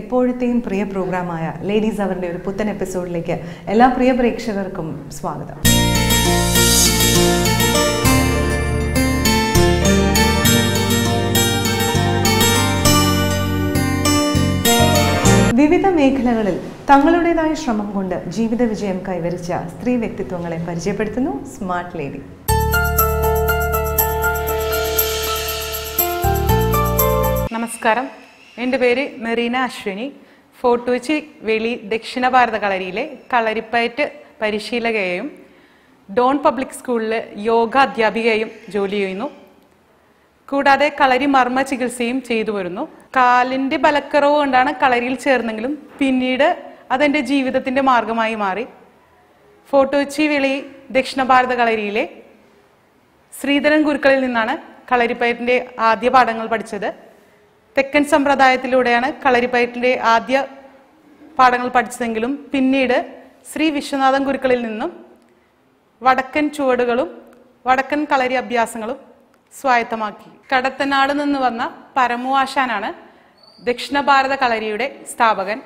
എപ്പോഴത്തെയും പ്രിയ പ്രോഗ്രാമായ ladies അവറിൻ്റെ ഒരു പുത്തൻ എപ്പിസോഡിലേക്ക് എല്ലാ പ്രിയ പ്രേക്ഷകർക്കും സ്വാഗതം വിവിധ മേഖലകളിൽ തങ്ങളുടേതായ ശ്രമം കൊണ്ട് ജീവിത വിജയം കൈവരിച്ച സ്ത്രീ വ്യക്തിത്വങ്ങളെ പരിചയപ്പെടുത്തുന്നു സ്മാർട്ട് ലേഡി നമസ്കാരം എൻ്റെ പേര് മെറീന അശ്വിനി ഫോട്ടോച്ചി വെളി ദക്ഷിണ ഭാരത കളരിയിലെ കളരിപ്പയറ്റ് പരിശീലകയെയും ഡോൺ പബ്ലിക് സ്കൂളിലെ യോഗ അധ്യാപികയും ജോലി ചെയ്യുന്നു കൂടാതെ കളരി മർമ്മ ചികിത്സയും ചെയ്തു വരുന്നു കാലിൻ്റെ ബലക്കുറവ് കൊണ്ടാണ് കളരിയിൽ ചേർന്നെങ്കിലും പിന്നീട് അതെൻ്റെ ജീവിതത്തിൻ്റെ മാർഗമായി മാറി ഫോട്ടോച്ചി വെളി ദക്ഷിണ ഭാരത കളരിയിലെ ശ്രീധരൻ ഗുരുക്കളിൽ നിന്നാണ് കളരിപ്പയറ്റിൻ്റെ ആദ്യ പാഠങ്ങൾ പഠിച്ചത് തെക്കൻ സമ്പ്രദായത്തിലൂടെയാണ് കളരിപ്പയറ്റിൻ്റെ ആദ്യ പാഠങ്ങൾ പഠിച്ചതെങ്കിലും പിന്നീട് ശ്രീ വിശ്വനാഥൻ ഗുരുക്കളിൽ നിന്നും വടക്കൻ ചുവടുകളും വടക്കൻ കളരി അഭ്യാസങ്ങളും സ്വായത്തമാക്കി കടത്തനാട് നിന്ന് വന്ന പരമുവാശാനാണ് ദക്ഷിണ ഭാരത കളരിയുടെ സ്ഥാപകൻ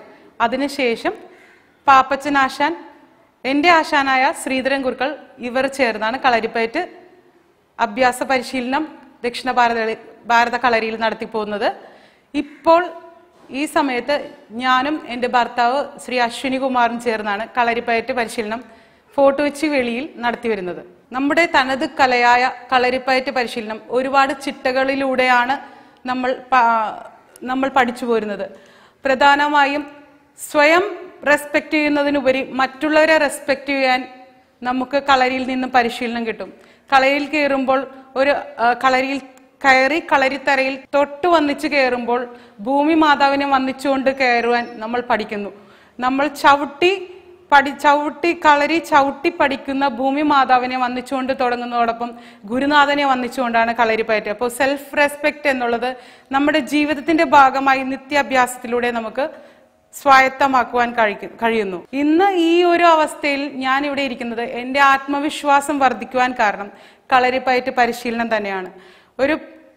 അതിനുശേഷം പാപ്പച്ചൻ ആശാൻ എൻ്റെ ആശാനായ ശ്രീധരൻ ഗുരുക്കൾ ഇവർ ചേർന്നാണ് കളരിപ്പയറ്റ് അഭ്യാസ പരിശീലനം ദക്ഷിണ ഭാരത ഭാരത കളരിയിൽ നടത്തിപ്പോകുന്നത് ഇപ്പോൾ ഈ സമയത്ത് ഞാനും എൻ്റെ ഭർത്താവ് ശ്രീ അശ്വിനി കുമാറും ചേർന്നാണ് കളരിപ്പയറ്റ് പരിശീലനം ഫോട്ടോ വെച്ച് വെളിയിൽ നടത്തിവരുന്നത് നമ്മുടെ തനത് കലയായ കളരിപ്പയറ്റ് പരിശീലനം ഒരുപാട് ചിട്ടകളിലൂടെയാണ് നമ്മൾ നമ്മൾ പഠിച്ചു പോരുന്നത് പ്രധാനമായും സ്വയം റെസ്പെക്റ്റ് ചെയ്യുന്നതിനുപരി മറ്റുള്ളവരെ റെസ്പെക്റ്റ് ചെയ്യാൻ നമുക്ക് കളരിയിൽ നിന്നും പരിശീലനം കിട്ടും കളരിയിൽ കയറുമ്പോൾ ഒരു കളരിയിൽ കയറി കളരിത്തറയിൽ തൊട്ട് വന്നിച്ച് കയറുമ്പോൾ ഭൂമി മാതാവിനെ വന്നിച്ചുകൊണ്ട് കയറുവാൻ നമ്മൾ പഠിക്കുന്നു നമ്മൾ ചവിട്ടി പഠി ചവിട്ടി കളരി ചവിട്ടി പഠിക്കുന്ന ഭൂമി മാതാവിനെ വന്നിച്ചുകൊണ്ട് തുടങ്ങുന്നതോടൊപ്പം ഗുരുനാഥനെ വന്നിച്ചുകൊണ്ടാണ് കളരി പയറ്റ് അപ്പോൾ സെൽഫ് റെസ്പെക്റ്റ് എന്നുള്ളത് നമ്മുടെ ജീവിതത്തിന്റെ ഭാഗമായി നിത്യാഭ്യാസത്തിലൂടെ നമുക്ക് സ്വായത്തമാക്കുവാൻ കഴിക്കും കഴിയുന്നു ഇന്ന് ഈ ഒരു അവസ്ഥയിൽ ഞാൻ ഇവിടെ ഇരിക്കുന്നത് എൻ്റെ ആത്മവിശ്വാസം വർദ്ധിക്കുവാൻ കാരണം കളരിപ്പയറ്റ് പരിശീലനം തന്നെയാണ് ഒരു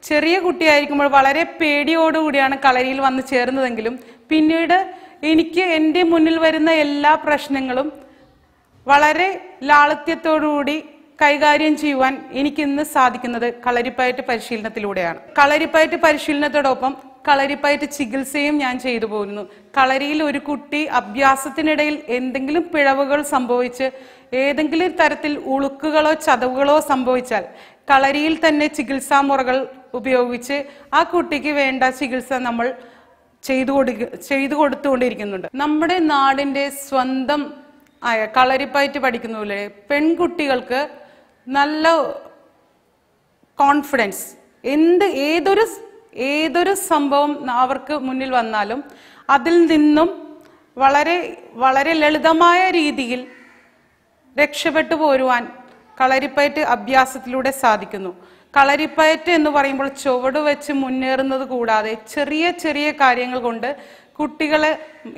ചെറിയ കുട്ടിയായിരിക്കുമ്പോൾ വളരെ പേടിയോടുകൂടിയാണ് കളരിയിൽ വന്ന് ചേർന്നതെങ്കിലും പിന്നീട് എനിക്ക് എൻ്റെ മുന്നിൽ വരുന്ന എല്ലാ പ്രശ്നങ്ങളും വളരെ ലാളിത്യത്തോടുകൂടി കൈകാര്യം ചെയ്യുവാൻ എനിക്കിന്ന് സാധിക്കുന്നത് കളരിപ്പയറ്റ് പരിശീലനത്തിലൂടെയാണ് കളരിപ്പയറ്റ് പരിശീലനത്തോടൊപ്പം കളരിപ്പയറ്റ് ചികിത്സയും ഞാൻ ചെയ്തു പോരുന്നു കളരിയിൽ ഒരു കുട്ടി അഭ്യാസത്തിനിടയിൽ എന്തെങ്കിലും പിഴവുകൾ സംഭവിച്ച് ഏതെങ്കിലും തരത്തിൽ ഉളുക്കുകളോ ചതവുകളോ സംഭവിച്ചാൽ കളരിയിൽ തന്നെ ചികിത്സാ മുറകൾ ഉപയോഗിച്ച് ആ കുട്ടിക്ക് വേണ്ട ചികിത്സ നമ്മൾ ചെയ്തു കൊടുക്ക ചെയ്തു കൊടുത്തുകൊണ്ടിരിക്കുന്നുണ്ട് നമ്മുടെ നാടിൻ്റെ സ്വന്തം ആയ കളരിപ്പയറ്റ് പഠിക്കുന്നതിലെ പെൺകുട്ടികൾക്ക് നല്ല കോൺഫിഡൻസ് എന്ത് ഏതൊരു ഏതൊരു സംഭവം അവർക്ക് മുന്നിൽ വന്നാലും അതിൽ നിന്നും വളരെ വളരെ ലളിതമായ രീതിയിൽ രക്ഷപ്പെട്ടു പോരുവാൻ കളരിപ്പയറ്റ് അഭ്യാസത്തിലൂടെ സാധിക്കുന്നു കളരിപ്പയറ്റ് എന്ന് പറയുമ്പോൾ ചുവട് വെച്ച് മുന്നേറുന്നത് കൂടാതെ ചെറിയ ചെറിയ കാര്യങ്ങൾ കൊണ്ട് കുട്ടികളെ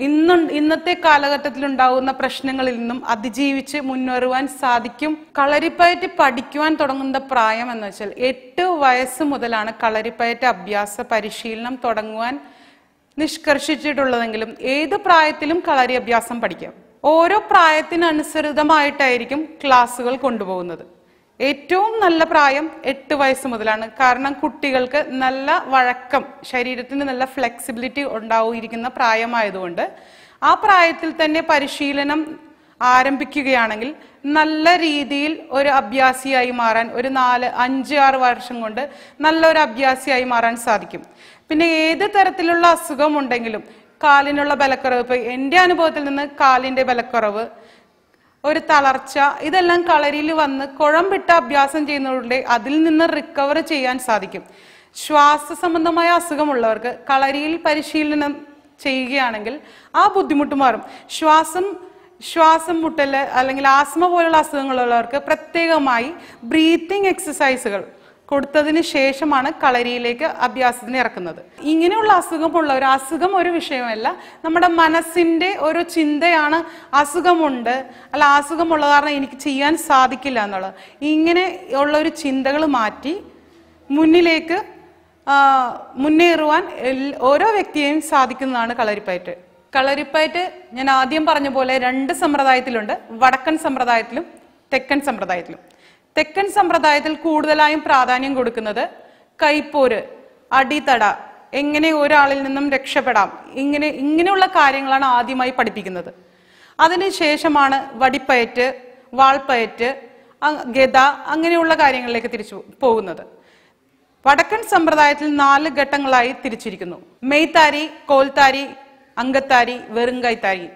ഇന്നു ഇന്നത്തെ കാലഘട്ടത്തിൽ ഉണ്ടാകുന്ന പ്രശ്നങ്ങളിൽ നിന്നും അതിജീവിച്ച് മുന്നേറുവാൻ സാധിക്കും കളരിപ്പയറ്റ് പഠിക്കുവാൻ തുടങ്ങുന്ന പ്രായം എന്ന് വെച്ചാൽ എട്ട് വയസ്സ് മുതലാണ് കളരിപ്പയറ്റ് അഭ്യാസ പരിശീലനം തുടങ്ങുവാൻ നിഷ്കർഷിച്ചിട്ടുള്ളതെങ്കിലും ഏത് പ്രായത്തിലും കളരി അഭ്യാസം പഠിക്കാം ഓരോ പ്രായത്തിനനുസൃതമായിട്ടായിരിക്കും ക്ലാസ്സുകൾ കൊണ്ടുപോകുന്നത് ഏറ്റവും നല്ല പ്രായം എട്ട് വയസ്സ് മുതലാണ് കാരണം കുട്ടികൾക്ക് നല്ല വഴക്കം ശരീരത്തിന് നല്ല ഫ്ലെക്സിബിലിറ്റി ഉണ്ടാവുകയിരിക്കുന്ന പ്രായമായതുകൊണ്ട് ആ പ്രായത്തിൽ തന്നെ പരിശീലനം ആരംഭിക്കുകയാണെങ്കിൽ നല്ല രീതിയിൽ ഒരു അഭ്യാസിയായി മാറാൻ ഒരു നാല് അഞ്ച് ആറ് വർഷം കൊണ്ട് നല്ലൊരു അഭ്യാസിയായി മാറാൻ സാധിക്കും പിന്നെ ഏത് തരത്തിലുള്ള ഉണ്ടെങ്കിലും കാലിനുള്ള ബലക്കുറവ് ഇപ്പൊ എൻ്റെ അനുഭവത്തിൽ നിന്ന് കാലിൻ്റെ ബലക്കുറവ് ഒരു തളർച്ച ഇതെല്ലാം കളരിയിൽ വന്ന് കുഴമ്പിട്ട അഭ്യാസം ചെയ്യുന്നതിലൂടെ അതിൽ നിന്ന് റിക്കവർ ചെയ്യാൻ സാധിക്കും ശ്വാസ സംബന്ധമായ അസുഖമുള്ളവർക്ക് കളരിയിൽ പരിശീലനം ചെയ്യുകയാണെങ്കിൽ ആ ബുദ്ധിമുട്ട് മാറും ശ്വാസം ശ്വാസം മുട്ടൽ അല്ലെങ്കിൽ ആസ്മ പോലുള്ള അസുഖങ്ങളുള്ളവർക്ക് പ്രത്യേകമായി ബ്രീത്തിങ് എക്സസൈസുകൾ കൊടുത്തതിന് ശേഷമാണ് കളരിയിലേക്ക് അഭ്യാസത്തിന് ഇറക്കുന്നത് ഇങ്ങനെയുള്ള ഉള്ളവർ അസുഖം ഒരു വിഷയമല്ല നമ്മുടെ മനസ്സിൻ്റെ ഒരു ചിന്തയാണ് അസുഖമുണ്ട് അല്ല അസുഖമുള്ള കാരണം എനിക്ക് ചെയ്യാൻ സാധിക്കില്ല എന്നുള്ളത് ഇങ്ങനെ ഉള്ള ഒരു ചിന്തകൾ മാറ്റി മുന്നിലേക്ക് മുന്നേറുവാൻ ഓരോ വ്യക്തിയെയും സാധിക്കുന്നതാണ് കളരിപ്പയറ്റ് കളരിപ്പയറ്റ് ഞാൻ ആദ്യം പറഞ്ഞ പോലെ രണ്ട് സമ്പ്രദായത്തിലുണ്ട് വടക്കൻ സമ്പ്രദായത്തിലും തെക്കൻ സമ്പ്രദായത്തിലും തെക്കൻ സമ്പ്രദായത്തിൽ കൂടുതലായും പ്രാധാന്യം കൊടുക്കുന്നത് കൈപ്പോര് അടിത്തട എങ്ങനെ ഒരാളിൽ നിന്നും രക്ഷപ്പെടാം ഇങ്ങനെ ഇങ്ങനെയുള്ള കാര്യങ്ങളാണ് ആദ്യമായി പഠിപ്പിക്കുന്നത് അതിനുശേഷമാണ് വടിപ്പയറ്റ് വാൾപ്പയറ്റ് ഗത അങ്ങനെയുള്ള കാര്യങ്ങളിലേക്ക് തിരിച്ചു പോകുന്നത് വടക്കൻ സമ്പ്രദായത്തിൽ നാല് ഘട്ടങ്ങളായി തിരിച്ചിരിക്കുന്നു മെയ്ത്താരി കോൽത്താരി അങ്കത്താരി വെറുങ്കൈത്താരി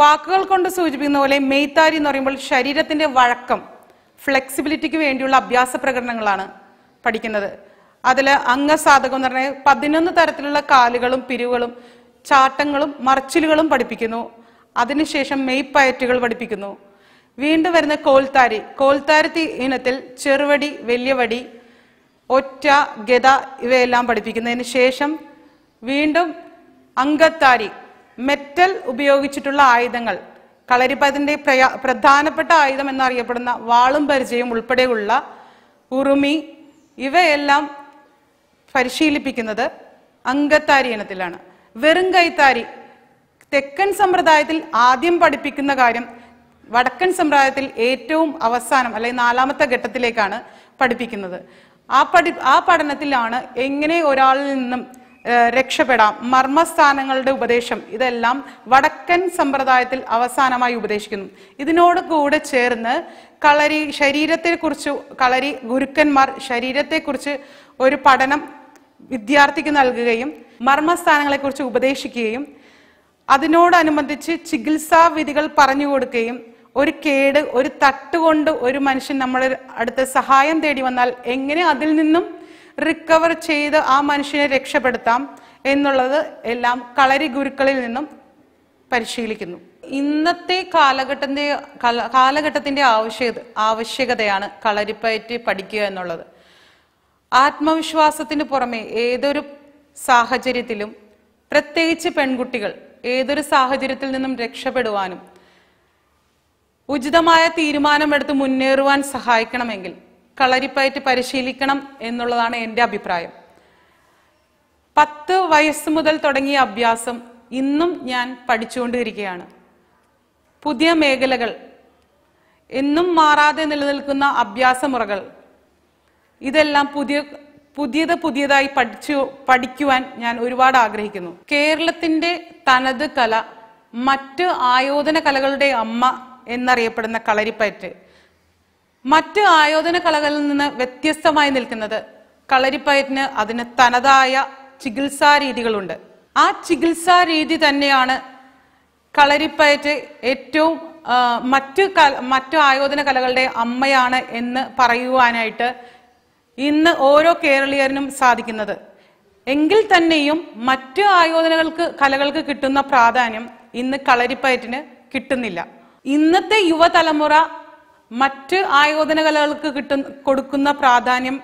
വാക്കുകൾ കൊണ്ട് സൂചിപ്പിക്കുന്ന പോലെ മെയ്ത്താരി എന്ന് പറയുമ്പോൾ ശരീരത്തിന്റെ വഴക്കം ഫ്ലെക്സിബിലിറ്റിക്ക് വേണ്ടിയുള്ള അഭ്യാസ പ്രകടനങ്ങളാണ് പഠിക്കുന്നത് അതിൽ അംഗസാധകം എന്ന് പറഞ്ഞാൽ പതിനൊന്ന് തരത്തിലുള്ള കാലുകളും പിരിവുകളും ചാട്ടങ്ങളും മറച്ചിലുകളും പഠിപ്പിക്കുന്നു അതിനുശേഷം മെയ് പയറ്റുകൾ പഠിപ്പിക്കുന്നു വീണ്ടും വരുന്ന കോൽത്താരി കോൽത്താരത്തി ഇനത്തിൽ ചെറുവടി വലിയവടി ഒറ്റ ഗത ഇവയെല്ലാം പഠിപ്പിക്കുന്നതിന് ശേഷം വീണ്ടും അംഗത്താരി മെറ്റൽ ഉപയോഗിച്ചിട്ടുള്ള ആയുധങ്ങൾ കളരിപ്പയറ്റിൻ്റെ പ്രധാനപ്പെട്ട ആയുധം എന്നറിയപ്പെടുന്ന വാളും പരിചയം ഉൾപ്പെടെയുള്ള ഉറുമി ഇവയെല്ലാം പരിശീലിപ്പിക്കുന്നത് അങ്കത്താരി ഇനത്തിലാണ് വെറും കൈത്താരി തെക്കൻ സമ്പ്രദായത്തിൽ ആദ്യം പഠിപ്പിക്കുന്ന കാര്യം വടക്കൻ സമ്പ്രദായത്തിൽ ഏറ്റവും അവസാനം അല്ലെങ്കിൽ നാലാമത്തെ ഘട്ടത്തിലേക്കാണ് പഠിപ്പിക്കുന്നത് ആ പഠി ആ പഠനത്തിലാണ് എങ്ങനെ ഒരാളിൽ നിന്നും രക്ഷപ്പെടാം മർമ്മസ്ഥാനങ്ങളുടെ ഉപദേശം ഇതെല്ലാം വടക്കൻ സമ്പ്രദായത്തിൽ അവസാനമായി ഉപദേശിക്കുന്നു ഇതിനോട് കൂടെ ചേർന്ന് കളരി ശരീരത്തെക്കുറിച്ച് കളരി ഗുരുക്കന്മാർ ശരീരത്തെക്കുറിച്ച് ഒരു പഠനം വിദ്യാർത്ഥിക്ക് നൽകുകയും മർമ്മസ്ഥാനങ്ങളെക്കുറിച്ച് ഉപദേശിക്കുകയും അതിനോടനുബന്ധിച്ച് ചികിത്സാ വിധികൾ പറഞ്ഞു കൊടുക്കുകയും ഒരു കേട് ഒരു തട്ടുകൊണ്ട് ഒരു മനുഷ്യൻ നമ്മുടെ അടുത്ത് സഹായം തേടി വന്നാൽ എങ്ങനെ അതിൽ നിന്നും റിക്കവർ ചെയ്ത് ആ മനുഷ്യനെ രക്ഷപ്പെടുത്താം എന്നുള്ളത് എല്ലാം കളരി ഗുരുക്കളിൽ നിന്നും പരിശീലിക്കുന്നു ഇന്നത്തെ കാലഘട്ടത്തിൻ്റെ കാലഘട്ടത്തിൻ്റെ ആവശ്യത ആവശ്യകതയാണ് കളരിപ്പയറ്റ് പഠിക്കുക എന്നുള്ളത് ആത്മവിശ്വാസത്തിന് പുറമെ ഏതൊരു സാഹചര്യത്തിലും പ്രത്യേകിച്ച് പെൺകുട്ടികൾ ഏതൊരു സാഹചര്യത്തിൽ നിന്നും രക്ഷപ്പെടുവാനും ഉചിതമായ തീരുമാനമെടുത്ത് മുന്നേറുവാൻ സഹായിക്കണമെങ്കിൽ കളരിപ്പയറ്റ് പരിശീലിക്കണം എന്നുള്ളതാണ് എൻ്റെ അഭിപ്രായം പത്ത് വയസ്സ് മുതൽ തുടങ്ങിയ അഭ്യാസം ഇന്നും ഞാൻ പഠിച്ചുകൊണ്ടിരിക്കുകയാണ് പുതിയ മേഖലകൾ എന്നും മാറാതെ നിലനിൽക്കുന്ന അഭ്യാസമുറകൾ ഇതെല്ലാം പുതിയ പുതിയത് പുതിയതായി പഠിച്ചു പഠിക്കുവാൻ ഞാൻ ഒരുപാട് ആഗ്രഹിക്കുന്നു കേരളത്തിൻ്റെ തനത് കല മറ്റ് ആയോധന കലകളുടെ അമ്മ എന്നറിയപ്പെടുന്ന കളരിപ്പയറ്റ് മറ്റ് ആയോധന കലകളിൽ നിന്ന് വ്യത്യസ്തമായി നിൽക്കുന്നത് കളരിപ്പയറ്റിന് അതിന് തനതായ ചികിത്സാ രീതികളുണ്ട് ആ ചികിത്സാ രീതി തന്നെയാണ് കളരിപ്പയറ്റ് ഏറ്റവും മറ്റ് മറ്റു ആയോധന കലകളുടെ അമ്മയാണ് എന്ന് പറയുവാനായിട്ട് ഇന്ന് ഓരോ കേരളീയനും സാധിക്കുന്നത് എങ്കിൽ തന്നെയും മറ്റ് ആയോധനകൾക്ക് കലകൾക്ക് കിട്ടുന്ന പ്രാധാന്യം ഇന്ന് കളരിപ്പയറ്റിന് കിട്ടുന്നില്ല ഇന്നത്തെ യുവതലമുറ മറ്റ് ആയോധന കലകൾക്ക് കിട്ടുന്ന കൊടുക്കുന്ന പ്രാധാന്യം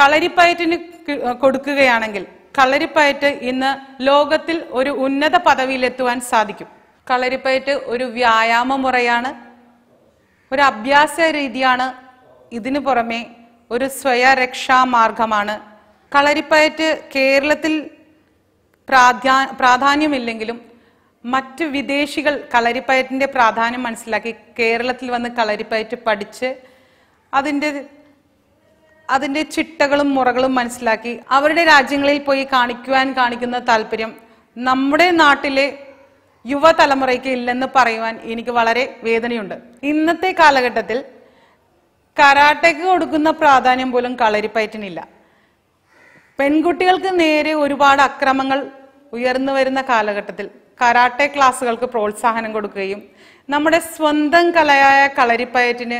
കളരിപ്പയറ്റിന് കൊടുക്കുകയാണെങ്കിൽ കളരിപ്പയറ്റ് ഇന്ന് ലോകത്തിൽ ഒരു ഉന്നത പദവിയിലെത്തുവാൻ സാധിക്കും കളരിപ്പയറ്റ് ഒരു വ്യായാമ മുറയാണ് ഒരു അഭ്യാസ രീതിയാണ് ഇതിനു പുറമെ ഒരു സ്വയരക്ഷാ മാർഗമാണ് കളരിപ്പയറ്റ് കേരളത്തിൽ പ്രാധാന്യമില്ലെങ്കിലും മറ്റ് വിദേശികൾ കളരിപ്പയറ്റിന്റെ പ്രാധാന്യം മനസ്സിലാക്കി കേരളത്തിൽ വന്ന് കളരിപ്പയറ്റ് പഠിച്ച് അതിൻ്റെ അതിൻ്റെ ചിട്ടകളും മുറകളും മനസ്സിലാക്കി അവരുടെ രാജ്യങ്ങളിൽ പോയി കാണിക്കുവാൻ കാണിക്കുന്ന താല്പര്യം നമ്മുടെ നാട്ടിലെ യുവതലമുറയ്ക്ക് ഇല്ലെന്ന് പറയുവാൻ എനിക്ക് വളരെ വേദനയുണ്ട് ഇന്നത്തെ കാലഘട്ടത്തിൽ കരാട്ടയ്ക്ക് കൊടുക്കുന്ന പ്രാധാന്യം പോലും കളരിപ്പയറ്റിനില്ല പെൺകുട്ടികൾക്ക് നേരെ ഒരുപാട് അക്രമങ്ങൾ ഉയർന്നു വരുന്ന കാലഘട്ടത്തിൽ കരാട്ടെ ക്ലാസ്സുകൾക്ക് പ്രോത്സാഹനം കൊടുക്കുകയും നമ്മുടെ സ്വന്തം കലയായ കളരിപ്പയറ്റിന്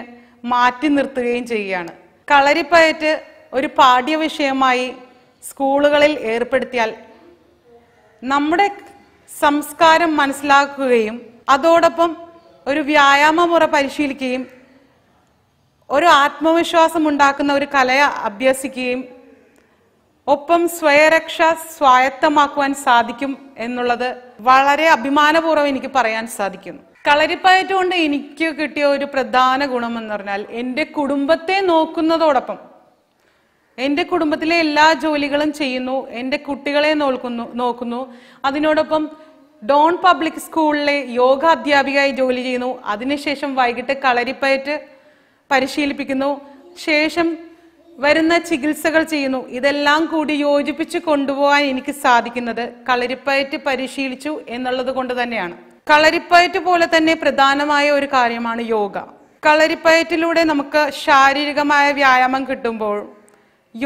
മാറ്റി നിർത്തുകയും ചെയ്യുകയാണ് കളരിപ്പയറ്റ് ഒരു പാഠ്യവിഷയമായി സ്കൂളുകളിൽ ഏർപ്പെടുത്തിയാൽ നമ്മുടെ സംസ്കാരം മനസ്സിലാക്കുകയും അതോടൊപ്പം ഒരു വ്യായാമമുറ പരിശീലിക്കുകയും ഒരു ആത്മവിശ്വാസം ഉണ്ടാക്കുന്ന ഒരു കല അഭ്യസിക്കുകയും ഒപ്പം സ്വയരക്ഷ സ്വായത്തമാക്കുവാൻ സാധിക്കും എന്നുള്ളത് വളരെ അഭിമാനപൂർവ്വം എനിക്ക് പറയാൻ സാധിക്കുന്നു കളരിപ്പയറ്റ് കൊണ്ട് എനിക്ക് കിട്ടിയ ഒരു പ്രധാന ഗുണം എന്ന് പറഞ്ഞാൽ എൻ്റെ കുടുംബത്തെ നോക്കുന്നതോടൊപ്പം എൻ്റെ കുടുംബത്തിലെ എല്ലാ ജോലികളും ചെയ്യുന്നു എൻ്റെ കുട്ടികളെ നോക്കുന്നു നോക്കുന്നു അതിനോടൊപ്പം ഡോൺ പബ്ലിക് സ്കൂളിലെ യോഗ അധ്യാപികയായി ജോലി ചെയ്യുന്നു അതിനുശേഷം വൈകിട്ട് കളരിപ്പയറ്റ് പരിശീലിപ്പിക്കുന്നു ശേഷം വരുന്ന ചികിത്സകൾ ചെയ്യുന്നു ഇതെല്ലാം കൂടി യോജിപ്പിച്ച് കൊണ്ടുപോകാൻ എനിക്ക് സാധിക്കുന്നത് കളരിപ്പയറ്റ് പരിശീലിച്ചു എന്നുള്ളത് കൊണ്ട് തന്നെയാണ് കളരിപ്പയറ്റ് പോലെ തന്നെ പ്രധാനമായ ഒരു കാര്യമാണ് യോഗ കളരിപ്പയറ്റിലൂടെ നമുക്ക് ശാരീരികമായ വ്യായാമം കിട്ടുമ്പോൾ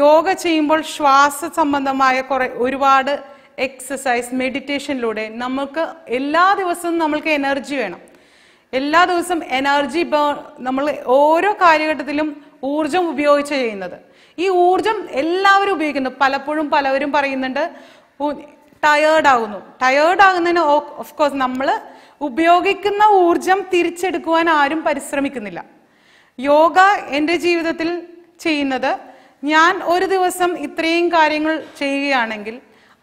യോഗ ചെയ്യുമ്പോൾ ശ്വാസ സംബന്ധമായ കുറെ ഒരുപാട് എക്സസൈസ് മെഡിറ്റേഷനിലൂടെ നമുക്ക് എല്ലാ ദിവസവും നമ്മൾക്ക് എനർജി വേണം എല്ലാ ദിവസവും എനർജി നമ്മൾ ഓരോ കാലഘട്ടത്തിലും ഊർജം ഉപയോഗിച്ച് ചെയ്യുന്നത് ഈ ഊർജം എല്ലാവരും ഉപയോഗിക്കുന്നു പലപ്പോഴും പലവരും പറയുന്നുണ്ട് ടയേർഡ് ആകുന്നു ടയേർഡ് ആകുന്നതിന് ഓഫ് കോഴ്സ് നമ്മൾ ഉപയോഗിക്കുന്ന ഊർജം തിരിച്ചെടുക്കുവാൻ ആരും പരിശ്രമിക്കുന്നില്ല യോഗ എൻ്റെ ജീവിതത്തിൽ ചെയ്യുന്നത് ഞാൻ ഒരു ദിവസം ഇത്രയും കാര്യങ്ങൾ ചെയ്യുകയാണെങ്കിൽ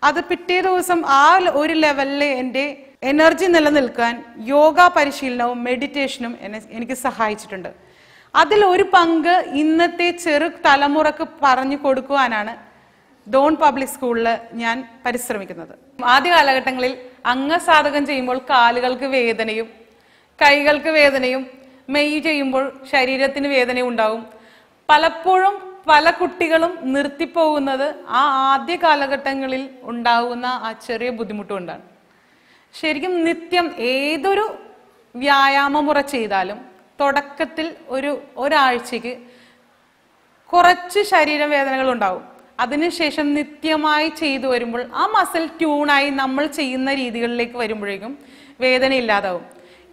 അത് പിറ്റേ ദിവസം ആ ഒരു ലെവലിൽ എൻ്റെ എനർജി നിലനിൽക്കാൻ യോഗ പരിശീലനവും മെഡിറ്റേഷനും എന്നെ എനിക്ക് സഹായിച്ചിട്ടുണ്ട് അതിൽ ഒരു പങ്ക് ഇന്നത്തെ ചെറു തലമുറക്ക് പറഞ്ഞു കൊടുക്കുവാനാണ് ഡോൺ പബ്ലിക് സ്കൂളിൽ ഞാൻ പരിശ്രമിക്കുന്നത് ആദ്യ കാലഘട്ടങ്ങളിൽ അംഗസാധകം ചെയ്യുമ്പോൾ കാലുകൾക്ക് വേദനയും കൈകൾക്ക് വേദനയും മെയ് ചെയ്യുമ്പോൾ ശരീരത്തിന് വേദന ഉണ്ടാവും പലപ്പോഴും പല കുട്ടികളും നിർത്തിപ്പോകുന്നത് ആ ആദ്യ കാലഘട്ടങ്ങളിൽ ഉണ്ടാകുന്ന ആ ചെറിയ ബുദ്ധിമുട്ടുകൊണ്ടാണ് ശരിക്കും നിത്യം ഏതൊരു വ്യായാമമുറ ചെയ്താലും തുടക്കത്തിൽ ഒരു ഒരാഴ്ചക്ക് കുറച്ച് ശരീരം വേദനകൾ ഉണ്ടാവും അതിനുശേഷം നിത്യമായി ചെയ്തു വരുമ്പോൾ ആ മസിൽ ട്യൂണായി നമ്മൾ ചെയ്യുന്ന രീതികളിലേക്ക് വരുമ്പോഴേക്കും വേദന ഇല്ലാതാവും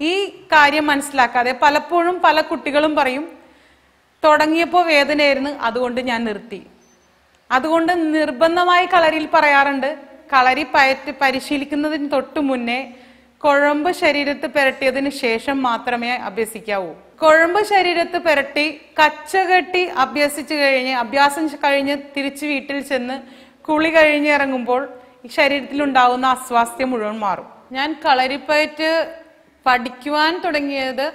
ഈ കാര്യം മനസ്സിലാക്കാതെ പലപ്പോഴും പല കുട്ടികളും പറയും തുടങ്ങിയപ്പോൾ വേദനയായിരുന്നു അതുകൊണ്ട് ഞാൻ നിർത്തി അതുകൊണ്ട് നിർബന്ധമായി കളരിയിൽ പറയാറുണ്ട് കളരി പയറ്റ് പരിശീലിക്കുന്നതിന് തൊട്ട് മുന്നേ കുഴമ്പ് ശരീരത്ത് പെരട്ടിയതിന് ശേഷം മാത്രമേ അഭ്യസിക്കാവൂ കുഴമ്പ് ശരീരത്ത് പെരട്ടി കച്ച കെട്ടി അഭ്യസിച്ചു കഴിഞ്ഞ് അഭ്യാസം കഴിഞ്ഞ് തിരിച്ച് വീട്ടിൽ ചെന്ന് കുളി കഴിഞ്ഞ് ഇറങ്ങുമ്പോൾ ഈ ശരീരത്തിലുണ്ടാകുന്ന അസ്വാസ്ഥ്യം മുഴുവൻ മാറും ഞാൻ കളരിപ്പയറ്റ് പഠിക്കുവാൻ തുടങ്ങിയത്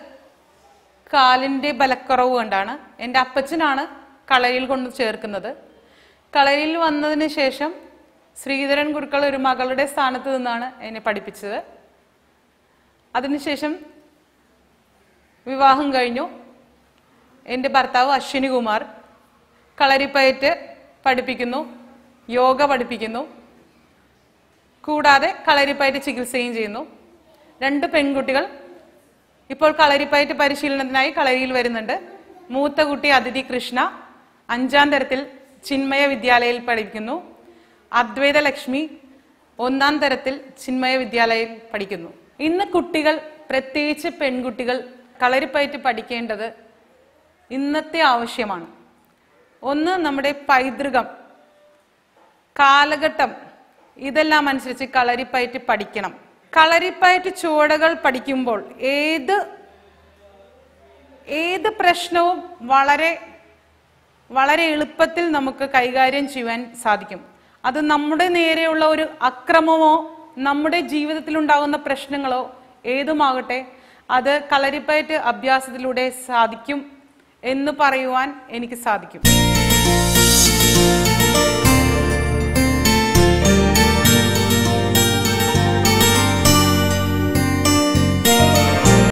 കാലിൻ്റെ ബലക്കുറവ് കൊണ്ടാണ് എൻ്റെ അപ്പച്ചനാണ് കളരിയിൽ കൊണ്ട് ചേർക്കുന്നത് കളരിയിൽ വന്നതിന് ശേഷം ശ്രീധരൻ ഗുരുക്കൾ ഒരു മകളുടെ സ്ഥാനത്ത് നിന്നാണ് എന്നെ പഠിപ്പിച്ചത് അതിനുശേഷം വിവാഹം കഴിഞ്ഞു എൻ്റെ ഭർത്താവ് അശ്വിനി കുമാർ കളരിപ്പയറ്റ് പഠിപ്പിക്കുന്നു യോഗ പഠിപ്പിക്കുന്നു കൂടാതെ കളരിപ്പയറ്റ് ചികിത്സയും ചെയ്യുന്നു രണ്ട് പെൺകുട്ടികൾ ഇപ്പോൾ കളരിപ്പയറ്റ് പരിശീലനത്തിനായി കളരിയിൽ വരുന്നുണ്ട് മൂത്ത കുട്ടി അതിഥി കൃഷ്ണ അഞ്ചാം തരത്തിൽ ചിന്മയ വിദ്യാലയയിൽ പഠിക്കുന്നു അദ്വൈത ലക്ഷ്മി ഒന്നാം തരത്തിൽ ചിന്മയ വിദ്യാലയയിൽ പഠിക്കുന്നു ഇന്ന് കുട്ടികൾ പ്രത്യേകിച്ച് പെൺകുട്ടികൾ കളരിപ്പയറ്റ് പഠിക്കേണ്ടത് ഇന്നത്തെ ആവശ്യമാണ് ഒന്ന് നമ്മുടെ പൈതൃകം കാലഘട്ടം ഇതെല്ലാം അനുസരിച്ച് കളരിപ്പയറ്റ് പഠിക്കണം കളരിപ്പയറ്റ് ചുവടകൾ പഠിക്കുമ്പോൾ ഏത് ഏത് പ്രശ്നവും വളരെ വളരെ എളുപ്പത്തിൽ നമുക്ക് കൈകാര്യം ചെയ്യുവാൻ സാധിക്കും അത് നമ്മുടെ നേരെയുള്ള ഒരു അക്രമമോ നമ്മുടെ ജീവിതത്തിലുണ്ടാകുന്ന പ്രശ്നങ്ങളോ ഏതുമാകട്ടെ അത് കളരിപ്പയറ്റ് അഭ്യാസത്തിലൂടെ സാധിക്കും എന്ന് പറയുവാൻ എനിക്ക് സാധിക്കും